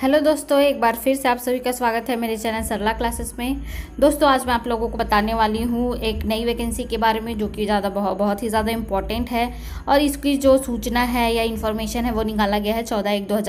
Hello दोस्तों एक बार फिर से आप सभी का स्वागत है मेरे चैनल सरला क्लासेस में दोस्तों आज मैं आप लोगों को बताने वाली हूँ एक नई वैकेंसी के बारे में जो कि ज़्यादा बहुत बहुत ही ज़्यादा इम्पॉर्टेंट है और इसकी जो सूचना है या इन्फॉर्मेशन है वो निकाला गया है चौदह एक दो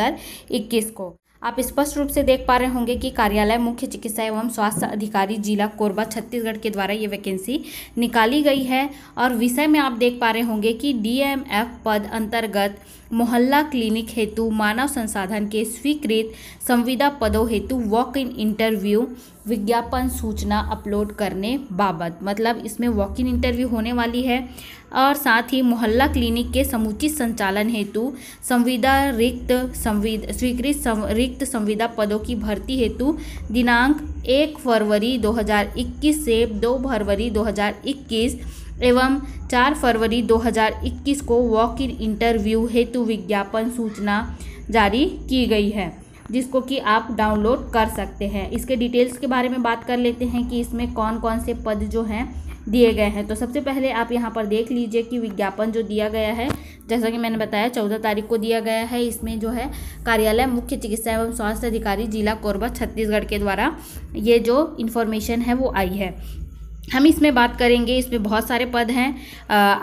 को आप स्पष्ट रूप से देख पा रहे होंगे कि कार्यालय मुख्य चिकित्सा एवं स्वास्थ्य अधिकारी जिला कोरबा छत्तीसगढ़ के द्वारा ये वैकेंसी निकाली गई है और विषय में आप देख पा रहे होंगे कि डीएमएफ पद अंतर्गत मोहल्ला क्लिनिक हेतु मानव संसाधन के स्वीकृत संविदा पदों हेतु वॉक इन इंटरव्यू विज्ञापन सूचना अपलोड करने बाबत मतलब इसमें वॉक इन इंटरव्यू होने वाली है और साथ ही मोहल्ला क्लिनिक के समुचित संचालन हेतु संविदा रिक्त संविद स्वीकृत रिक्त संविदा पदों की भर्ती हेतु दिनांक एक फरवरी 2021 से दो फरवरी 2021 एवं चार फरवरी 2021 को वॉक इन इंटरव्यू हेतु विज्ञापन सूचना जारी की गई है जिसको कि आप डाउनलोड कर सकते हैं इसके डिटेल्स के बारे में बात कर लेते हैं कि इसमें कौन कौन से पद जो हैं दिए हम्म। गए हैं तो सबसे पहले आप यहाँ पर देख लीजिए कि विज्ञापन जो दिया गया है जैसा कि मैंने बताया चौदह तारीख को दिया गया है इसमें जो है कार्यालय मुख्य चिकित्सा एवं स्वास्थ्य अधिकारी जिला कोरबा छत्तीसगढ़ के द्वारा ये जो इन्फॉर्मेशन है वो आई है हम इसमें बात करेंगे इसमें बहुत सारे पद हैं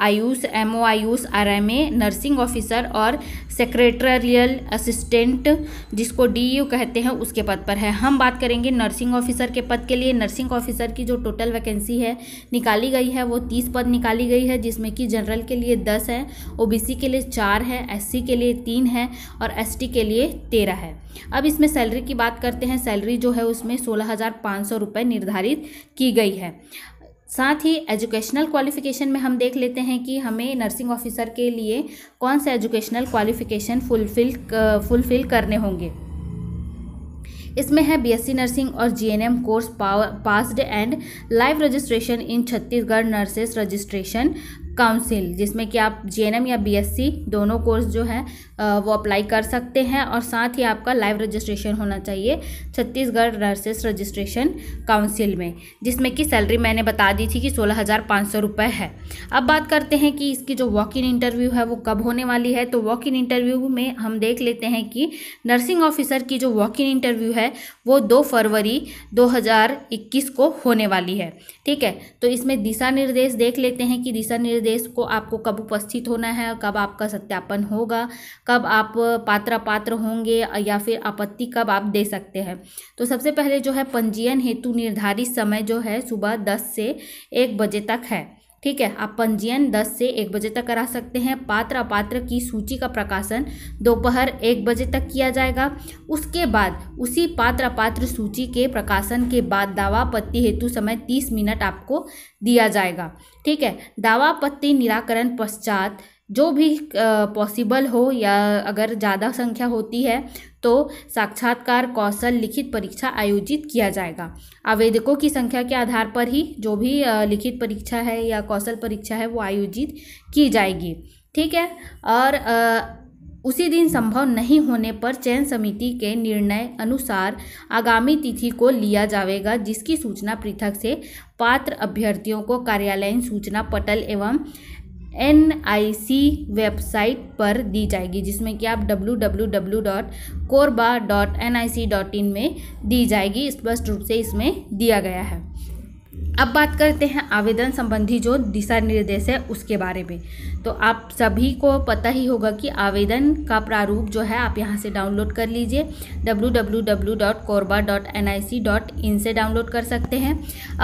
Ayush M O Ayush R M A nursing officer और सेक्रेटरियल असिस्टेंट जिसको डी यू e कहते हैं उसके पद पर है हम बात करेंगे नर्सिंग ऑफिसर के पद के लिए नर्सिंग ऑफिसर की जो टोटल वैकेंसी है निकाली गई है वो तीस पद निकाली गई है जिसमें कि जनरल के लिए दस है ओ बी सी के लिए चार है एस सी के लिए तीन है और एस टी के लिए तेरह है अब इसमें सैलरी की बात करते हैं सैलरी जो है उसमें सोलह हज़ार पाँच सौ रुपये निर्धारित की गई है साथ ही एजुकेशनल क्वालिफ़िकेशन में हम देख लेते हैं कि हमें नर्सिंग ऑफिसर के लिए कौन से एजुकेशनल क्वालिफ़िकेशन फुलफिल फुलफिल करने होंगे इसमें है बीएससी नर्सिंग और GNM course passed and live registration in Chhattisgarh Nurses Registration Council जिसमें कि आप जे या बीएससी दोनों कोर्स जो है वो अप्लाई कर सकते हैं और साथ ही आपका लाइव रजिस्ट्रेशन होना चाहिए छत्तीसगढ़ नर्सेस रजिस्ट्रेशन काउंसिल में जिसमें कि सैलरी मैंने बता दी थी कि सोलह हज़ार पाँच सौ रुपये है अब बात करते हैं कि इसकी जो वॉक इन इंटरव्यू है वो कब होने वाली है तो वॉक इन इंटरव्यू में हम देख लेते हैं कि नर्सिंग ऑफिसर की जो वॉक इन इंटरव्यू है वो दो फरवरी 2021 को होने वाली है ठीक है तो इसमें दिशा निर्देश देख लेते हैं कि दिशा निर्देश निर्देश को आपको कब उपस्थित होना है कब आपका सत्यापन होगा कब आप पात्र पात्र होंगे या फिर आपत्ति कब आप दे सकते हैं तो सबसे पहले जो है पंजीयन हेतु निर्धारित समय जो है सुबह दस से एक बजे तक है ठीक है आप पंजीयन दस से एक बजे तक करा सकते हैं पात्र अपात्र की सूची का प्रकाशन दोपहर एक बजे तक किया जाएगा उसके बाद उसी पात्र अपात्र सूची के प्रकाशन के बाद दावा आपत्ति हेतु समय तीस मिनट आपको दिया जाएगा ठीक है दावा आपत्ति निराकरण पश्चात जो भी पॉसिबल हो या अगर ज़्यादा संख्या होती है तो साक्षात्कार कौशल लिखित परीक्षा आयोजित किया जाएगा आवेदकों की संख्या के आधार पर ही जो भी लिखित परीक्षा है या कौशल परीक्षा है वो आयोजित की जाएगी ठीक है और उसी दिन संभव नहीं होने पर चयन समिति के निर्णय अनुसार आगामी तिथि को लिया जाएगा जिसकी सूचना पृथक से पात्र अभ्यर्थियों को कार्यालयीन सूचना पटल एवं एन आई सी वेबसाइट पर दी जाएगी जिसमें कि आप W W W dot Korba dot N I C dot in में दी जाएगी स्पष्ट रूप से इसमें दिया गया है अब बात करते हैं आवेदन संबंधी जो दिशा निर्देश है उसके बारे में तो आप सभी को पता ही होगा कि आवेदन का प्रारूप जो है आप यहाँ से डाउनलोड कर लीजिए इन से डाउनलोड कर सकते हैं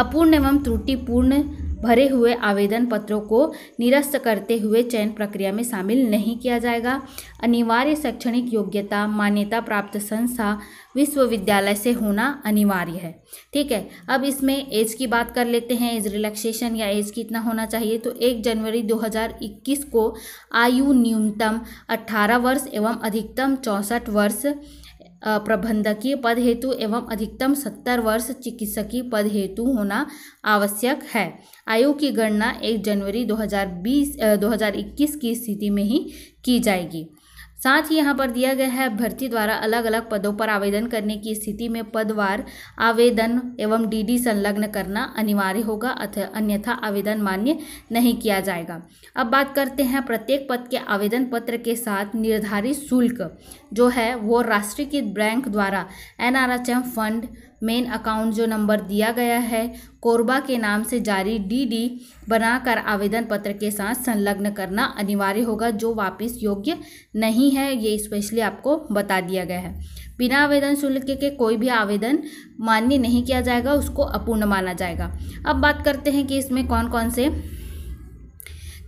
अपूर्ण एवं त्रुटिपूर्ण भरे हुए आवेदन पत्रों को निरस्त करते हुए चयन प्रक्रिया में शामिल नहीं किया जाएगा अनिवार्य शैक्षणिक योग्यता मान्यता प्राप्त संस्था विश्वविद्यालय से होना अनिवार्य है ठीक है अब इसमें एज की बात कर लेते हैं एज रिलैक्सेशन या एज कितना होना चाहिए तो एक जनवरी 2021 को आयु न्यूनतम 18 वर्ष एवं अधिकतम चौंसठ वर्ष प्रबंधकीय पद हेतु एवं अधिकतम सत्तर वर्ष चिकित्सकीय पद हेतु होना आवश्यक है आयु की गणना एक जनवरी 2020 2021 की स्थिति में ही की जाएगी साथ ही यहाँ पर दिया गया है भर्ती द्वारा अलग अलग पदों पर आवेदन करने की स्थिति में पदवार आवेदन एवं डीडी संलग्न करना अनिवार्य होगा अथ अन्यथा आवेदन मान्य नहीं किया जाएगा अब बात करते हैं प्रत्येक पद के आवेदन पत्र के साथ निर्धारित शुल्क जो है वो राष्ट्रीयकृत बैंक द्वारा एन फंड मेन अकाउंट जो नंबर दिया गया है कोरबा के नाम से जारी डीडी बनाकर आवेदन पत्र के साथ संलग्न करना अनिवार्य होगा जो वापस योग्य नहीं है ये स्पेशली आपको बता दिया गया है बिना आवेदन शुल्क के कोई भी आवेदन मान्य नहीं किया जाएगा उसको अपूर्ण माना जाएगा अब बात करते हैं कि इसमें कौन कौन से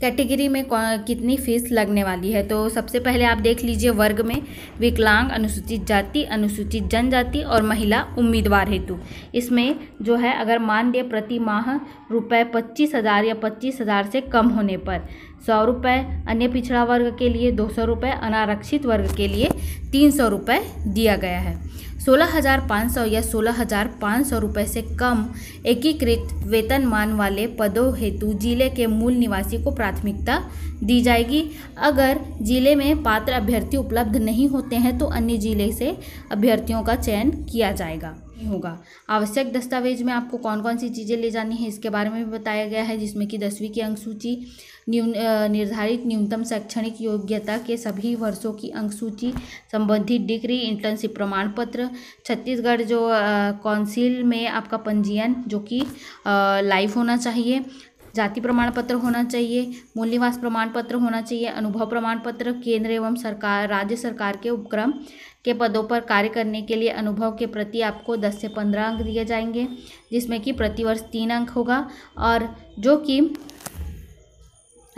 कैटेगरी में कितनी फ़ीस लगने वाली है तो सबसे पहले आप देख लीजिए वर्ग में विकलांग अनुसूचित जाति अनुसूचित जनजाति और महिला उम्मीदवार हेतु इसमें जो है अगर मानदेय प्रति माह रुपये पच्चीस हज़ार या पच्चीस हज़ार से कम होने पर सौ रुपये अन्य पिछड़ा वर्ग के लिए दो सौ रुपये अनारक्षित वर्ग के लिए तीन सौ रुपये दिया गया है 16,500 या 16,500 रुपए से कम एकीकृत वेतनमान वाले पदों हेतु जिले के मूल निवासी को प्राथमिकता दी जाएगी अगर जिले में पात्र अभ्यर्थी उपलब्ध नहीं होते हैं तो अन्य जिले से अभ्यर्थियों का चयन किया जाएगा नहीं होगा आवश्यक दस्तावेज में आपको कौन कौन सी चीज़ें ले जानी है इसके बारे में भी बताया गया है जिसमें कि दसवीं की अंक सूची न्यून निर्धारित न्यूनतम शैक्षणिक योग्यता के सभी वर्षों की अंक सूची संबंधित डिग्री इंटर्नशिप प्रमाण पत्र छत्तीसगढ़ जो काउंसिल में आपका पंजीयन जो कि लाइव होना चाहिए जाति प्रमाण पत्र होना चाहिए मूल्यवास प्रमाण पत्र होना चाहिए अनुभव प्रमाण पत्र केंद्र एवं सरकार राज्य सरकार के उपक्रम के पदों पर कार्य करने के लिए अनुभव के प्रति आपको 10 से 15 अंक दिए जाएंगे जिसमें कि प्रतिवर्ष तीन अंक होगा और जो कि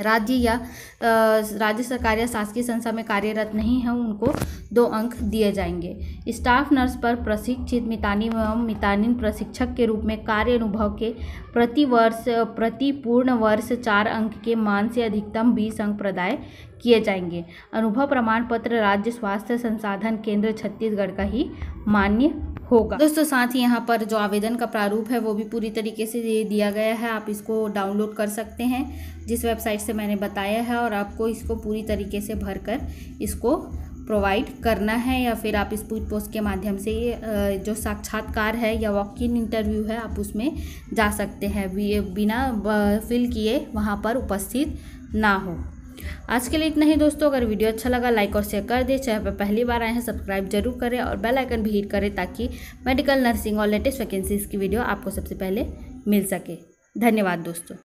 राज्य या राज्य सरकार या शासकीय संस्था में कार्यरत नहीं है उनको दो अंक दिए जाएंगे स्टाफ नर्स पर प्रशिक्षित मितानी एवं मितानिन प्रशिक्षक के रूप में कार्य अनुभव के प्रति वर्ष प्रति पूर्ण वर्ष चार अंक के मान से अधिकतम बीस अंक प्रदाय किए जाएंगे अनुभव प्रमाण पत्र राज्य स्वास्थ्य संसाधन केंद्र छत्तीसगढ़ का ही मान्य होगा दोस्तों साथ ही यहाँ पर जो आवेदन का प्रारूप है वो भी पूरी तरीके से दे दिया गया है आप इसको डाउनलोड कर सकते हैं जिस वेबसाइट से मैंने बताया है और आपको इसको पूरी तरीके से भर कर इसको प्रोवाइड करना है या फिर आप इस पूछ पोस्ट के माध्यम से जो साक्षात्कार है या वॉक इन इंटरव्यू है आप उसमें जा सकते हैं बिना फिल किए वहाँ पर उपस्थित ना हो आज के लिए इतना ही दोस्तों अगर वीडियो अच्छा लगा लाइक और शेयर कर दें चैनल पर पहली बार आए हैं सब्सक्राइब जरूर करें और बेल आइकन भी हिट करें ताकि मेडिकल नर्सिंग और लेटेस्ट वैकेंसीज़ की वीडियो आपको सबसे पहले मिल सके धन्यवाद दोस्तों